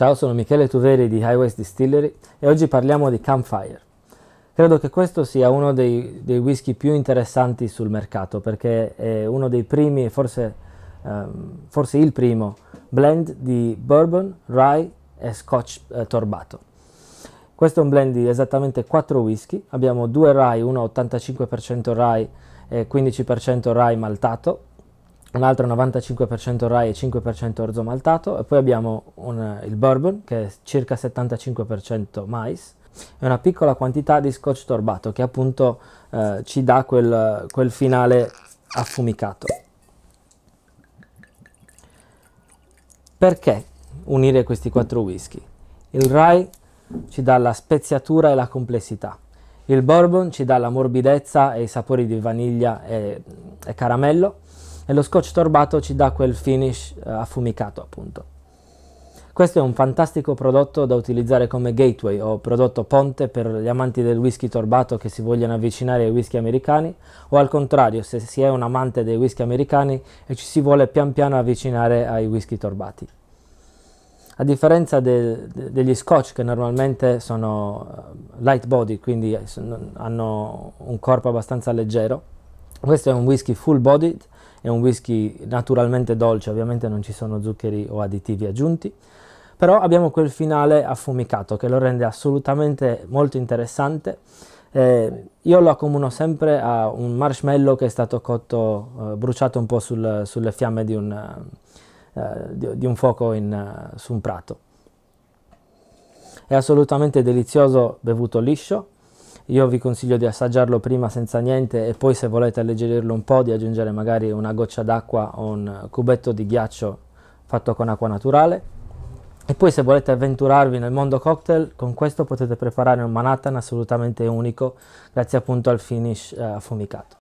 Ciao, sono Michele Tuveri di Highways Distillery e oggi parliamo di Campfire. Credo che questo sia uno dei, dei whisky più interessanti sul mercato perché è uno dei primi, forse, ehm, forse il primo, blend di bourbon, rye e scotch eh, torbato. Questo è un blend di esattamente 4 whisky, abbiamo 2 rye, uno 85% rye e 15% rye maltato, un altro 95% rye e 5% orzo maltato e poi abbiamo un, il bourbon che è circa 75% mais e una piccola quantità di scotch torbato che appunto eh, ci dà quel, quel finale affumicato. Perché unire questi quattro whisky? Il rye ci dà la speziatura e la complessità. Il bourbon ci dà la morbidezza e i sapori di vaniglia e, e caramello e lo scotch torbato ci dà quel finish eh, affumicato appunto. Questo è un fantastico prodotto da utilizzare come gateway o prodotto ponte per gli amanti del whisky torbato che si vogliono avvicinare ai whisky americani o al contrario se si è un amante dei whisky americani e ci si vuole pian piano avvicinare ai whisky torbati. A differenza de, de, degli scotch che normalmente sono eh, light body, quindi eh, hanno un corpo abbastanza leggero, questo è un whisky full bodied, è un whisky naturalmente dolce, ovviamente non ci sono zuccheri o additivi aggiunti, però abbiamo quel finale affumicato che lo rende assolutamente molto interessante. Eh, io lo accomuno sempre a un marshmallow che è stato cotto, eh, bruciato un po' sul, sulle fiamme di un, eh, di, di un fuoco in, su un prato. È assolutamente delizioso bevuto liscio, io vi consiglio di assaggiarlo prima senza niente e poi se volete alleggerirlo un po' di aggiungere magari una goccia d'acqua o un cubetto di ghiaccio fatto con acqua naturale. E poi se volete avventurarvi nel mondo cocktail, con questo potete preparare un Manhattan assolutamente unico, grazie appunto al finish eh, affumicato.